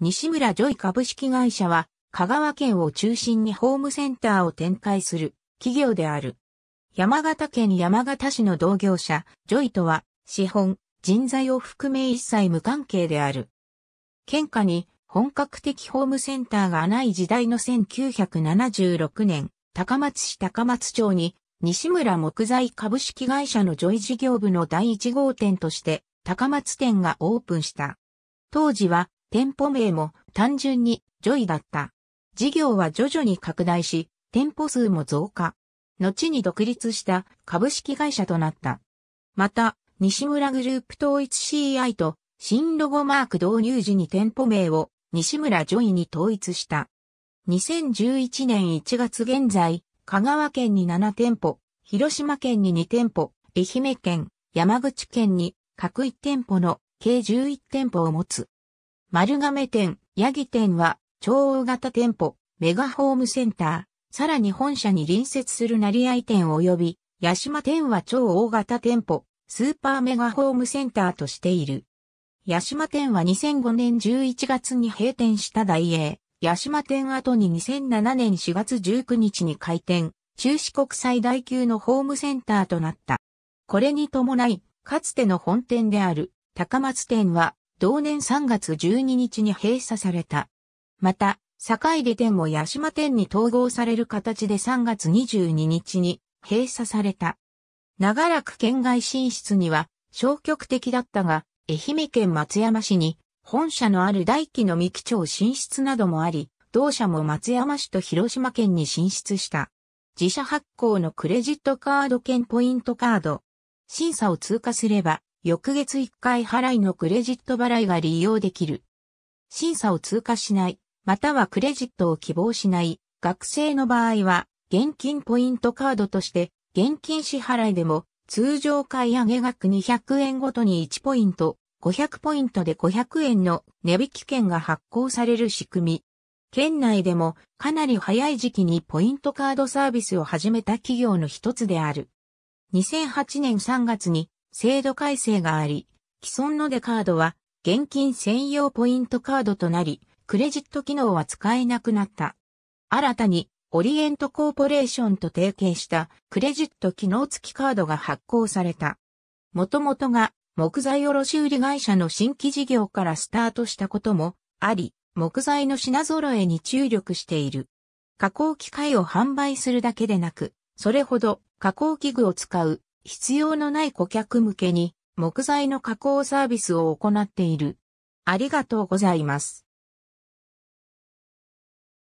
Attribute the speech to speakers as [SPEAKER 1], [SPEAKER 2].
[SPEAKER 1] 西村ジョイ株式会社は、香川県を中心にホームセンターを展開する企業である。山形県山形市の同業者、ジョイとは、資本、人材を含め一切無関係である。県下に本格的ホームセンターがない時代の1976年、高松市高松町に西村木材株式会社のジョイ事業部の第1号店として高松店がオープンした。当時は店舗名も単純にジョイだった。事業は徐々に拡大し、店舗数も増加。後に独立した株式会社となった。また、西村グループ統一 CI と新ロゴマーク導入時に店舗名を西村ジョイに統一した。2011年1月現在、香川県に7店舗、広島県に2店舗、愛媛県、山口県に各1店舗の計11店舗を持つ。丸亀店、ヤギ店は、超大型店舗、メガホームセンター、さらに本社に隣接する成合店及び、八島店は超大型店舗、スーパーメガホームセンターとしている。八島店は2005年11月に閉店した大英、八島店後に2007年4月19日に開店、中止国最大級のホームセンターとなった。これに伴い、かつての本店である高松店は同年3月12日に閉鎖された。また、堺出店も八島店に統合される形で3月22日に閉鎖された。長らく県外進出には消極的だったが、愛媛県松山市に本社のある大輝の三木町進出などもあり、同社も松山市と広島県に進出した。自社発行のクレジットカード兼ポイントカード。審査を通過すれば、翌月1回払いのクレジット払いが利用できる。審査を通過しない、またはクレジットを希望しない学生の場合は、現金ポイントカードとして、現金支払いでも、通常買上げ額200円ごとに1ポイント、500ポイントで500円の値引き券が発行される仕組み。県内でもかなり早い時期にポイントカードサービスを始めた企業の一つである。2008年3月に制度改正があり、既存のデカードは現金専用ポイントカードとなり、クレジット機能は使えなくなった。新たにオリエントコーポレーションと提携したクレジット機能付きカードが発行された。もともとが木材卸売会社の新規事業からスタートしたこともあり、木材の品揃えに注力している。加工機械を販売するだけでなく、それほど加工器具を使う必要のない顧客向けに木材の加工サービスを行っている。ありがとうございます。